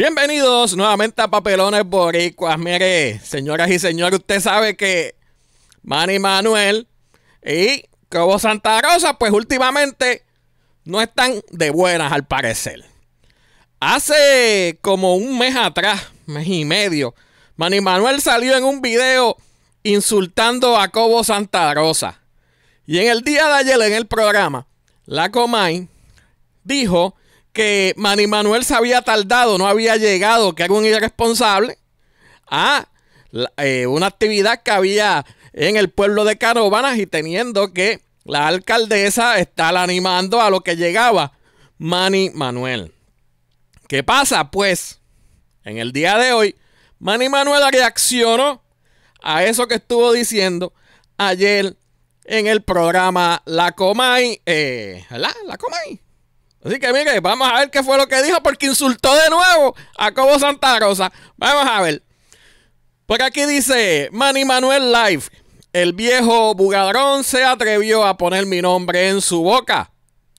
Bienvenidos nuevamente a Papelones Boricuas. Mire, señoras y señores, usted sabe que Manny Manuel y Cobo Santa Rosa, pues últimamente no están de buenas al parecer. Hace como un mes atrás, mes y medio, Manny Manuel salió en un video insultando a Cobo Santa Rosa. Y en el día de ayer en el programa, la Comay dijo que Manny Manuel se había tardado, no había llegado, que un irresponsable, a eh, una actividad que había en el pueblo de Caravanas y teniendo que la alcaldesa estar animando a lo que llegaba Manny Manuel. ¿Qué pasa? Pues en el día de hoy, Manny Manuel reaccionó a eso que estuvo diciendo ayer en el programa La Comay, eh, La Comay, Así que mire, vamos a ver qué fue lo que dijo porque insultó de nuevo a Cobo Santa Rosa. Vamos a ver. Por aquí dice Manny Manuel Life, El viejo bugadrón se atrevió a poner mi nombre en su boca.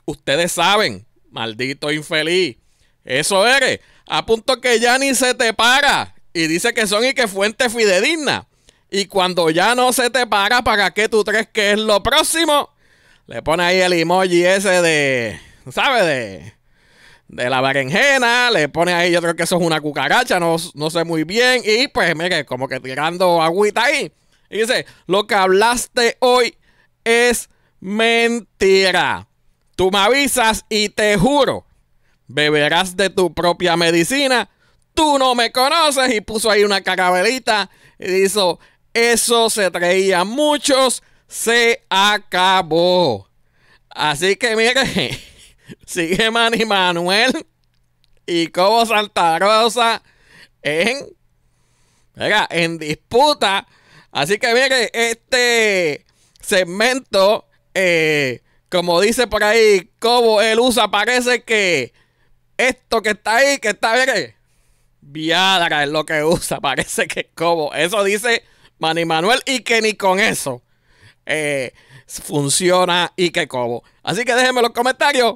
Ustedes saben, maldito infeliz. Eso eres. A punto que ya ni se te para. Y dice que son y que fuente fidedigna. Y cuando ya no se te para, ¿para qué tú crees que es lo próximo? Le pone ahí el emoji ese de ¿sabes? De, de la berenjena, le pone ahí, yo creo que eso es una cucaracha, no, sé muy bien, y pues mire, como que tirando agüita ahí. Y dice, lo que hablaste hoy es mentira. Tú me avisas y te juro, beberás de tu propia medicina. Tú no me conoces. Y puso ahí una carabelita y dijo, eso se traía muchos, se acabó. Así que mire. Sigue Manny Manuel y Cobo Santa Rosa en, en disputa. Así que mire, este segmento, eh, como dice por ahí Cobo, él usa, parece que esto que está ahí, que está, mire, Viadra es lo que usa, parece que Cobo. Eso dice Manny Manuel y que ni con eso eh, funciona y que Cobo. Así que déjenme los comentarios.